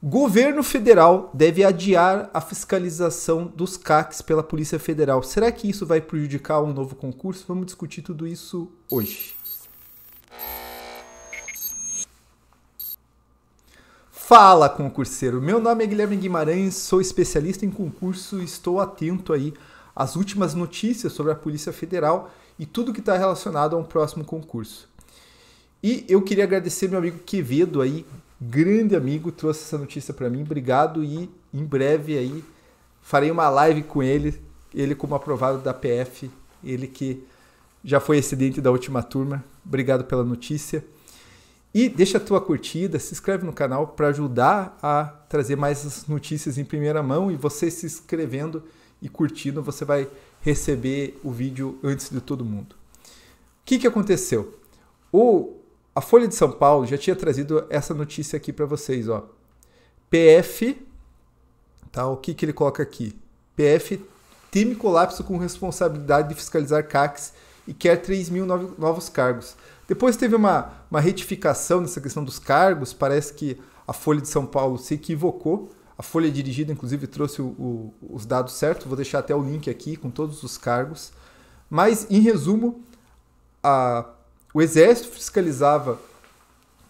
Governo federal deve adiar a fiscalização dos CACs pela Polícia Federal. Será que isso vai prejudicar um novo concurso? Vamos discutir tudo isso hoje. Fala, concurseiro! Meu nome é Guilherme Guimarães, sou especialista em concurso e estou atento aí às últimas notícias sobre a Polícia Federal e tudo que está relacionado a um próximo concurso. E eu queria agradecer meu amigo Quevedo aí grande amigo, trouxe essa notícia para mim. Obrigado e em breve aí farei uma live com ele, ele como aprovado da PF, ele que já foi excedente da última turma. Obrigado pela notícia. E deixa a tua curtida, se inscreve no canal para ajudar a trazer mais notícias em primeira mão e você se inscrevendo e curtindo, você vai receber o vídeo antes de todo mundo. O que, que aconteceu? O a Folha de São Paulo já tinha trazido essa notícia aqui para vocês, ó. PF, tá? O que que ele coloca aqui? PF tem colapso com responsabilidade de fiscalizar CACs e quer 3 mil novos cargos. Depois teve uma, uma retificação nessa questão dos cargos, parece que a Folha de São Paulo se equivocou. A Folha dirigida, inclusive, trouxe o, o, os dados certos. Vou deixar até o link aqui com todos os cargos. Mas, em resumo, a o exército fiscalizava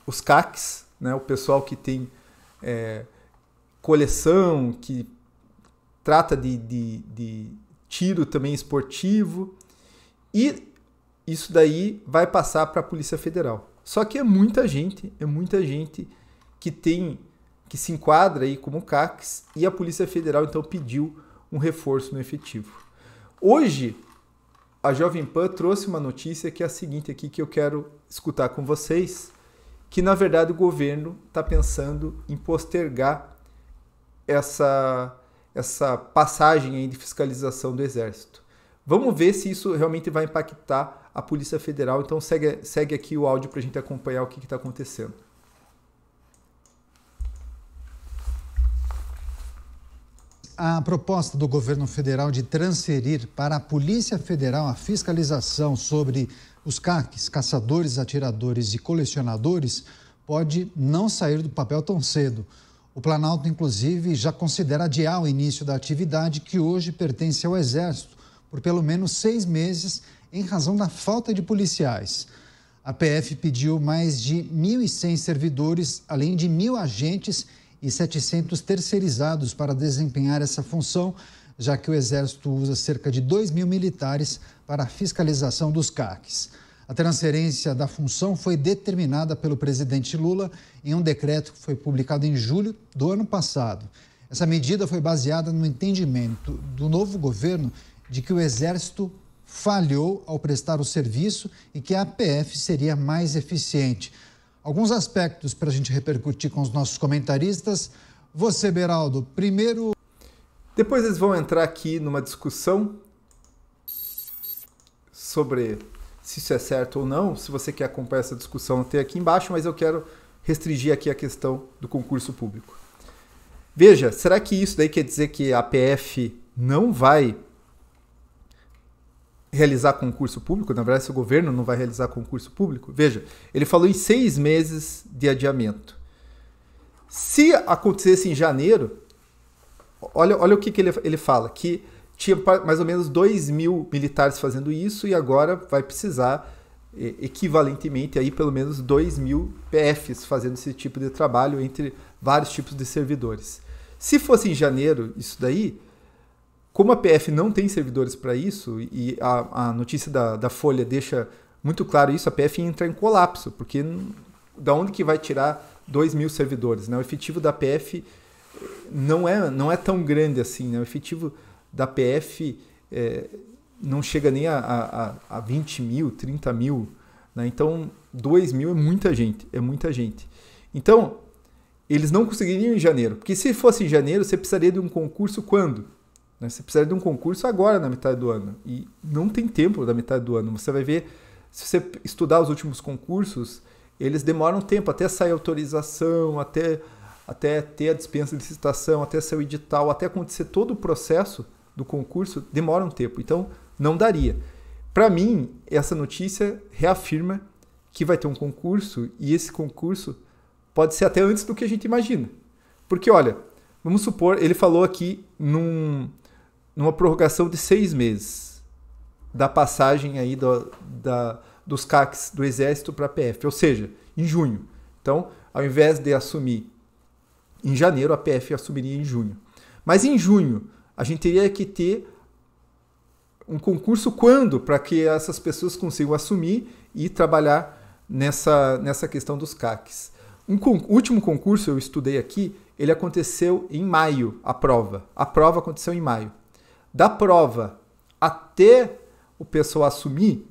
os CACs, né, o pessoal que tem é, coleção, que trata de, de, de tiro também esportivo. E isso daí vai passar para a Polícia Federal. Só que é muita gente, é muita gente que tem que se enquadra aí como CACs e a Polícia Federal então pediu um reforço no efetivo. Hoje, a Jovem Pan trouxe uma notícia que é a seguinte aqui que eu quero escutar com vocês, que na verdade o governo está pensando em postergar essa essa passagem aí de fiscalização do Exército. Vamos ver se isso realmente vai impactar a Polícia Federal. Então segue, segue aqui o áudio para a gente acompanhar o que está acontecendo. a proposta do governo federal de transferir para a Polícia Federal a fiscalização sobre os caques, caçadores, atiradores e colecionadores, pode não sair do papel tão cedo. O Planalto, inclusive, já considera adiar o início da atividade que hoje pertence ao Exército por pelo menos seis meses em razão da falta de policiais. A PF pediu mais de 1.100 servidores, além de mil agentes e 700 terceirizados para desempenhar essa função, já que o Exército usa cerca de 2 mil militares para a fiscalização dos CACs. A transferência da função foi determinada pelo presidente Lula em um decreto que foi publicado em julho do ano passado. Essa medida foi baseada no entendimento do novo governo de que o Exército falhou ao prestar o serviço e que a APF seria mais eficiente alguns aspectos para a gente repercutir com os nossos comentaristas. Você, Beraldo, primeiro. Depois eles vão entrar aqui numa discussão sobre se isso é certo ou não. Se você quer acompanhar essa discussão, tem aqui embaixo, mas eu quero restringir aqui a questão do concurso público. Veja, será que isso daí quer dizer que a PF não vai realizar concurso público, na verdade, se o governo não vai realizar concurso público, veja, ele falou em seis meses de adiamento. Se acontecesse em janeiro, olha, olha o que, que ele, ele fala, que tinha mais ou menos 2 mil militares fazendo isso e agora vai precisar equivalentemente aí pelo menos 2 mil PFs fazendo esse tipo de trabalho entre vários tipos de servidores. Se fosse em janeiro isso daí, como a PF não tem servidores para isso, e a, a notícia da, da, Folha deixa muito claro isso, a PF entra em colapso, porque da onde que vai tirar 2 mil servidores? Né? O efetivo da PF eh, não é, não é tão grande assim. Né? O efetivo da PF é, eh, não chega nem a, a, a 20 mil, 30 mil. Né? Então, 2 mil é muita gente, é muita gente. Então, eles não conseguiriam em janeiro, porque se fosse em janeiro, você precisaria de um concurso quando? Né? Você precisa de um concurso agora, na metade do ano. E não tem tempo da metade do ano. Você vai ver, se você estudar os últimos concursos, eles demoram tempo até sair autorização, até, até ter a dispensa de licitação, até sair o edital, até acontecer todo o processo do concurso, demora um tempo. Então, não daria. Para mim, essa notícia reafirma que vai ter um concurso e esse concurso pode ser até antes do que a gente imagina. Porque, olha, vamos supor, ele falou aqui num, numa prorrogação de seis meses da passagem aí do, da, dos CACs do Exército para a PF, ou seja, em junho. Então, ao invés de assumir em janeiro, a PF assumiria em junho. Mas em junho, a gente teria que ter um concurso quando para que essas pessoas consigam assumir e trabalhar nessa, nessa questão dos CACs. Um con último concurso eu estudei aqui, ele aconteceu em maio, a prova. A prova aconteceu em maio da prova até o pessoal assumir,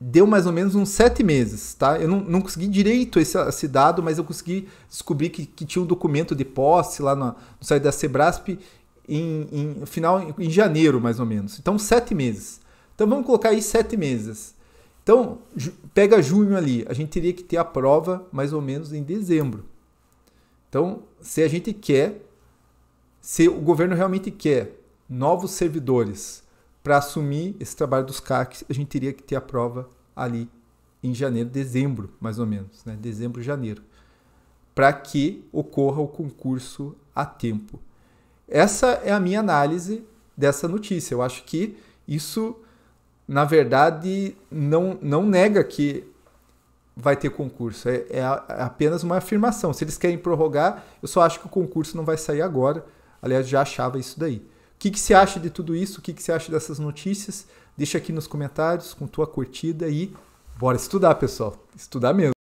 deu mais ou menos uns sete meses, tá? Eu não, não consegui direito esse, esse dado, mas eu consegui descobrir que, que tinha um documento de posse lá no, no site da Sebrasp em, em final em janeiro, mais ou menos. Então, sete meses. Então, vamos colocar aí sete meses. Então, pega junho ali, a gente teria que ter a prova mais ou menos em dezembro. Então, se a gente quer, se o governo realmente quer novos servidores para assumir esse trabalho dos CACs, a gente teria que ter a prova ali em janeiro, dezembro, mais ou menos, né? dezembro, janeiro, para que ocorra o concurso a tempo. Essa é a minha análise dessa notícia. Eu acho que isso, na verdade, não, não nega que vai ter concurso. É, é, é apenas uma afirmação. Se eles querem prorrogar, eu só acho que o concurso não vai sair agora. Aliás, já achava isso daí que, que você acha de tudo isso? O que, que você acha dessas notícias? Deixa aqui nos comentários com tua curtida e bora estudar, pessoal. Estudar mesmo.